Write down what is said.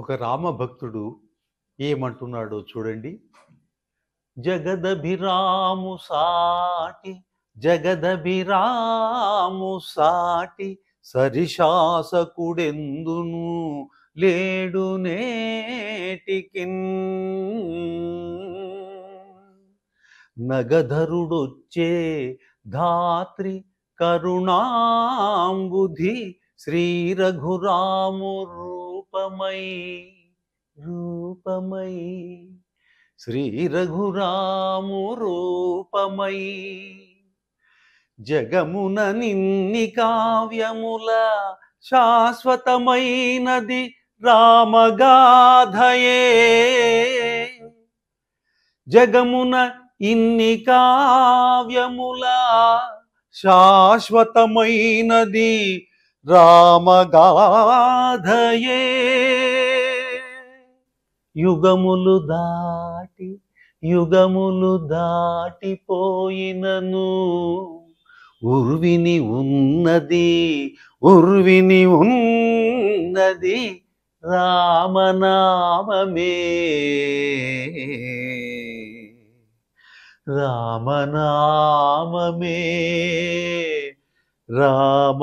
ఒక రామభక్తుడు ఏమంటున్నాడో చూడండి జగదభిరాము సాటి జగదభిరాము సాటి సరిశాసకుడెందును లేడు నేటికిన్ నగధరుడొచ్చే ధాత్రి కరుణాంబుధి శ్రీ రఘురాము రూపమై రూపమై శ్రీ రఘురాము రూపమై జగమున నిన్ని కావ్యముల శాశ్వతమైనది రామగాధయే జగమున ఇన్ని కావ్యముల శాశ్వతమైనది రామగాధయే యుగములు దాటి యుగములు దాటిపోయినను ఉర్విని ఉన్నది ఉర్విని ఉన్నది రామనామే రామనామే రామ